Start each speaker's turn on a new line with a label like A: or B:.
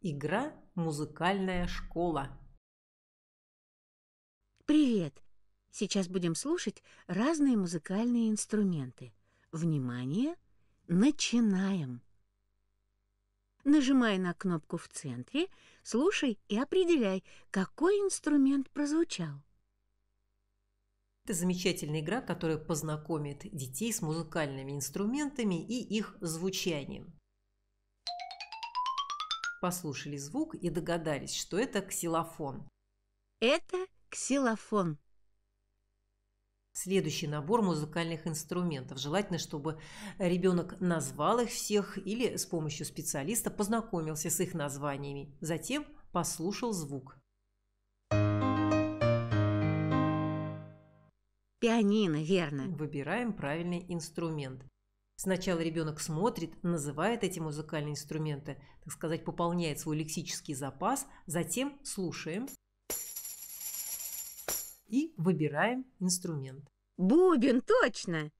A: Игра «Музыкальная школа». Привет! Сейчас будем слушать разные музыкальные инструменты. Внимание! Начинаем! Нажимай на кнопку в центре,
B: слушай и определяй, какой инструмент прозвучал. Это замечательная игра, которая познакомит детей с музыкальными инструментами и их звучанием послушали звук и догадались, что это ксилофон. Это ксилофон. Следующий набор музыкальных инструментов. Желательно, чтобы ребенок назвал их всех или с помощью специалиста познакомился с их названиями. Затем послушал звук. Пианино, верно. Выбираем правильный инструмент. Сначала ребенок смотрит, называет эти музыкальные инструменты, так сказать, пополняет свой лексический запас, затем слушаем и выбираем инструмент. Бубен, точно!